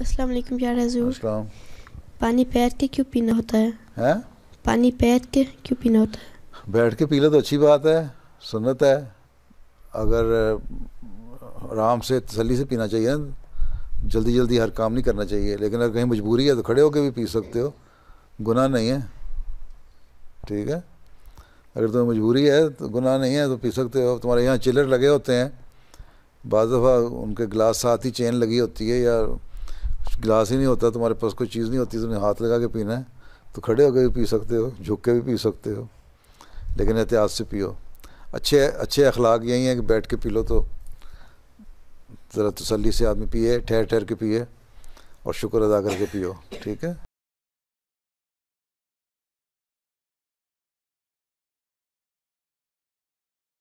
अस्सलाम वालेकुम यार हजूर अस्सलाम पानी पैर के क्यों पीना होता है है पानी पैर के क्यों पीना होता है बैठ के पी लो तो अच्छी बात है सुन्नत है अगर आराम से तसली से पीना चाहिए जल्दी जल्दी हर काम नहीं करना चाहिए लेकिन अगर कहीं मजबूरी है तो खड़े होकर भी पी सकते हो गुनाह नहीं है ठीक है अगर तुम्हें मजबूरी है तो गुनाह नहीं है तो पी सकते हो तुम्हारे यहाँ चिलर लगे होते हैं बाज़ दफ़ा उनके गिलास साथ ही चेन लगी होती है या गिलास ही नहीं होता तुम्हारे पास कोई चीज़ नहीं होती तुमने हाथ लगा के पीना है तो खड़े होकर भी पी सकते हो झुक के भी पी सकते हो लेकिन एहतियात से पियो अच्छे अच्छे अखलाक यही हैं कि बैठ के पी लो तो ज़रा तसली से आदमी पिए ठहर ठहर के पिए और शुक्र अदा करके पियो ठीक है